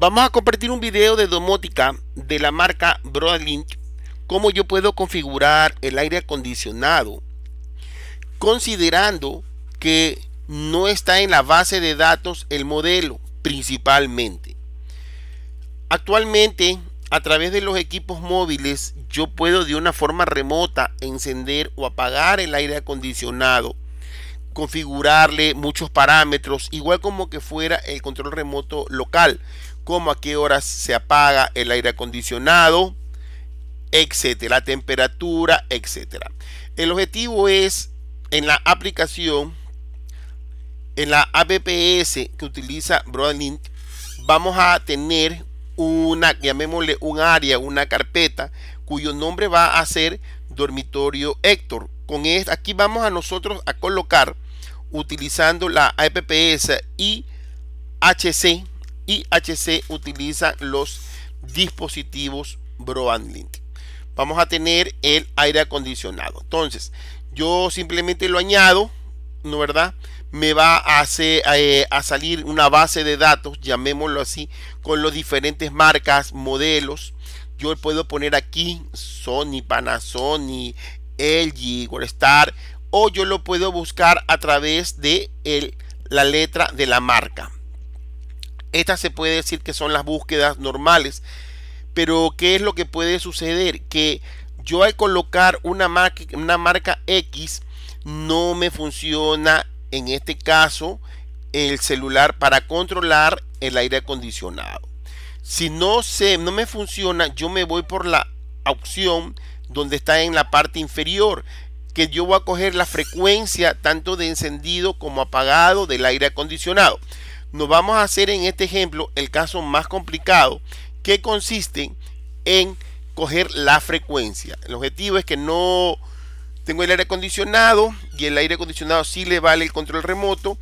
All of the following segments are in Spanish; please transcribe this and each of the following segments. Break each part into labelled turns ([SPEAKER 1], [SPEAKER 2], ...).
[SPEAKER 1] Vamos a compartir un video de domótica de la marca Broadlink, cómo yo puedo configurar el aire acondicionado, considerando que no está en la base de datos el modelo principalmente. Actualmente, a través de los equipos móviles, yo puedo de una forma remota encender o apagar el aire acondicionado configurarle muchos parámetros, igual como que fuera el control remoto local, como a qué horas se apaga el aire acondicionado, etcétera, la temperatura, etcétera. El objetivo es en la aplicación, en la APPS que utiliza Broadlink, vamos a tener una, llamémosle un área, una carpeta, cuyo nombre va a ser Dormitorio Héctor. Con aquí vamos a nosotros a colocar utilizando la APPS y HC. y hc utiliza los dispositivos Broadlink. Vamos a tener el aire acondicionado. Entonces, yo simplemente lo añado, ¿no verdad? Me va a, hacer, eh, a salir una base de datos, llamémoslo así, con los diferentes marcas, modelos. Yo puedo poner aquí Sony, Panasonic, LG, Star o yo lo puedo buscar a través de el, la letra de la marca. esta se puede decir que son las búsquedas normales. Pero ¿qué es lo que puede suceder? Que yo al colocar una marca, una marca X no me funciona en este caso el celular para controlar el aire acondicionado. Si no se no me funciona, yo me voy por la opción donde está en la parte inferior que yo voy a coger la frecuencia tanto de encendido como apagado del aire acondicionado. Nos vamos a hacer en este ejemplo el caso más complicado que consiste en coger la frecuencia. El objetivo es que no tengo el aire acondicionado y el aire acondicionado sí le vale el control remoto,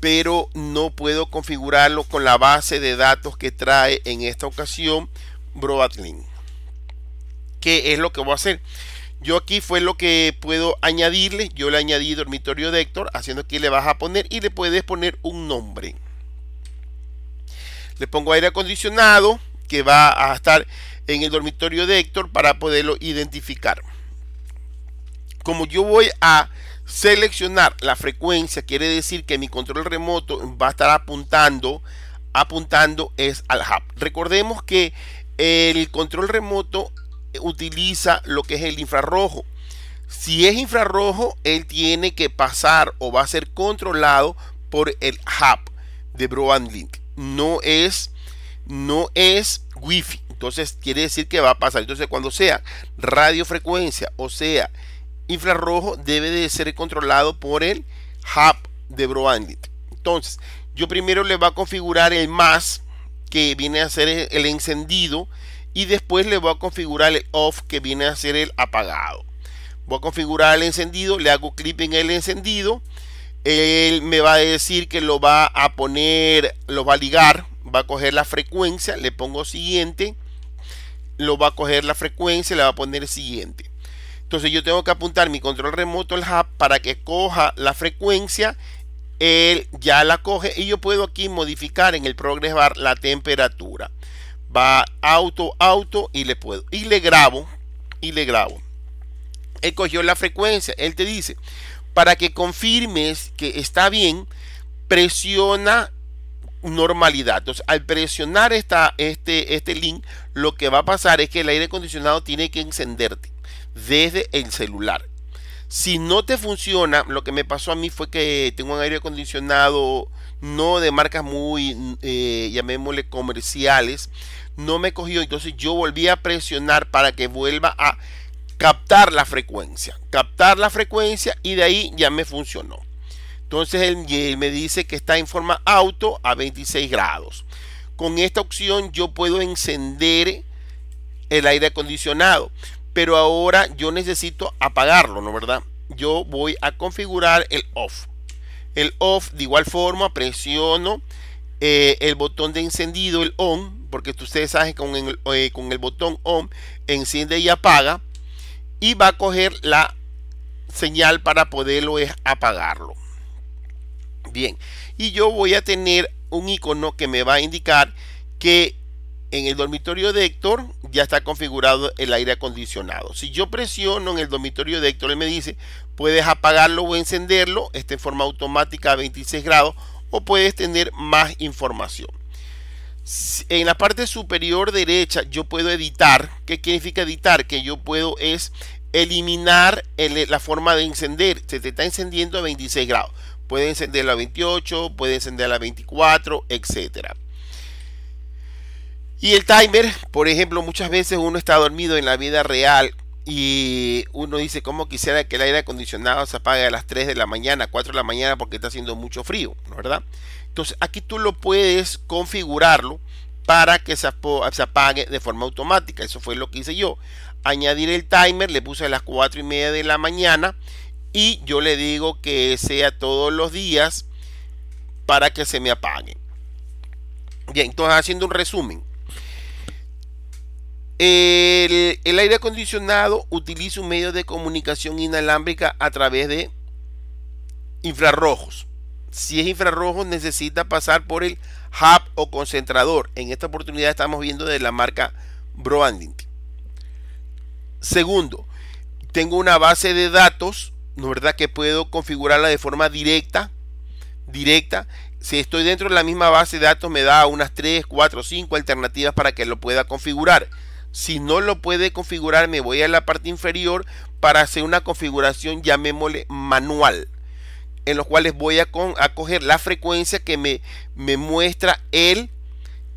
[SPEAKER 1] pero no puedo configurarlo con la base de datos que trae en esta ocasión Broadlink. ¿Qué es lo que voy a hacer? Yo aquí fue lo que puedo añadirle. Yo le añadí dormitorio de Héctor, haciendo que le vas a poner y le puedes poner un nombre. Le pongo aire acondicionado que va a estar en el dormitorio de Héctor para poderlo identificar. Como yo voy a seleccionar la frecuencia, quiere decir que mi control remoto va a estar apuntando, apuntando es al hub. Recordemos que el control remoto utiliza lo que es el infrarrojo. Si es infrarrojo, él tiene que pasar o va a ser controlado por el hub de Broadlink. No es, no es wifi. Entonces quiere decir que va a pasar. Entonces cuando sea radiofrecuencia o sea infrarrojo, debe de ser controlado por el hub de Broadlink. Entonces yo primero le va a configurar el más que viene a ser el encendido y después le voy a configurar el off que viene a ser el apagado voy a configurar el encendido le hago clic en el encendido él me va a decir que lo va a poner lo va a ligar va a coger la frecuencia le pongo siguiente lo va a coger la frecuencia le va a poner siguiente entonces yo tengo que apuntar mi control remoto al hub para que coja la frecuencia él ya la coge y yo puedo aquí modificar en el progress bar la temperatura va auto, auto y le puedo. Y le grabo, y le grabo. Él cogió la frecuencia, él te dice, para que confirmes que está bien, presiona normalidad. Entonces, al presionar esta, este, este link, lo que va a pasar es que el aire acondicionado tiene que encenderte desde el celular. Si no te funciona, lo que me pasó a mí fue que tengo un aire acondicionado, no de marcas muy, eh, llamémosle comerciales, no me cogió, entonces yo volví a presionar para que vuelva a captar la frecuencia, captar la frecuencia y de ahí ya me funcionó. Entonces él, me dice que está en forma auto a 26 grados. Con esta opción yo puedo encender el aire acondicionado pero ahora yo necesito apagarlo, ¿no verdad? Yo voy a configurar el off. El off de igual forma presiono eh, el botón de encendido, el on, porque ustedes saben que eh, con el, botón on enciende y apaga y va a coger la señal para poderlo es eh, apagarlo. Bien, y yo voy a tener un icono que me va a indicar que en el dormitorio de Héctor ya está configurado el aire acondicionado. Si yo presiono en el dormitorio de Héctor, él me dice, puedes apagarlo o encenderlo, está en forma automática a 26 grados, o puedes tener más información. En la parte superior derecha yo puedo editar. ¿Qué significa editar? Que yo puedo es eliminar la forma de encender. Se te está encendiendo a 26 grados. Puede encender a 28, puede encender a 24, etcétera. Y el timer, por ejemplo, muchas veces uno está dormido en la vida real y uno dice, ¿cómo quisiera que el aire acondicionado se apague a las 3 de la mañana, 4 de la mañana porque está haciendo mucho frío, ¿verdad? Entonces aquí tú lo puedes configurarlo para que se apague de forma automática. Eso fue lo que hice yo. Añadir el timer, le puse a las 4 y media de la mañana y yo le digo que sea todos los días para que se me apague. Bien, entonces haciendo un resumen. El, aire acondicionado utiliza un medio de comunicación inalámbrica a través de infrarrojos. Si es infrarrojo necesita pasar por el hub o concentrador. En esta oportunidad estamos viendo de la marca Broadlink. Segundo, tengo una base de datos, ¿no verdad? Que puedo configurarla de forma directa, directa. Si estoy dentro de la misma base de datos me da unas 3, 4, 5 alternativas para que lo pueda configurar. Si no lo puede configurar, me voy a la parte inferior para hacer una configuración, llamémosle manual, en los cuales voy a, coger la frecuencia que me, me muestra el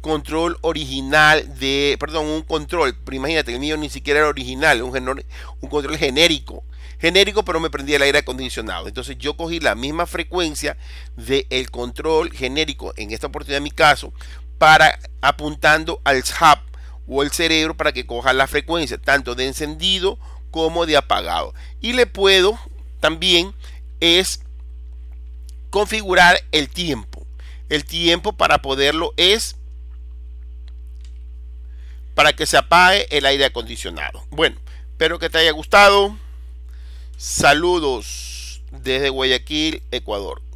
[SPEAKER 1] control original de, perdón, un control, imagínate, el mío ni siquiera era original, un, un control genérico, genérico, pero me prendía el aire acondicionado. Entonces yo cogí la misma frecuencia del el control genérico, en esta oportunidad en mi caso, para apuntando al hub o el cerebro para que coja la frecuencia, tanto de encendido como de apagado. Y le puedo también es configurar el tiempo. El tiempo para poderlo es para que se apague el aire acondicionado. Bueno, espero que te haya gustado. Saludos desde Guayaquil, Ecuador.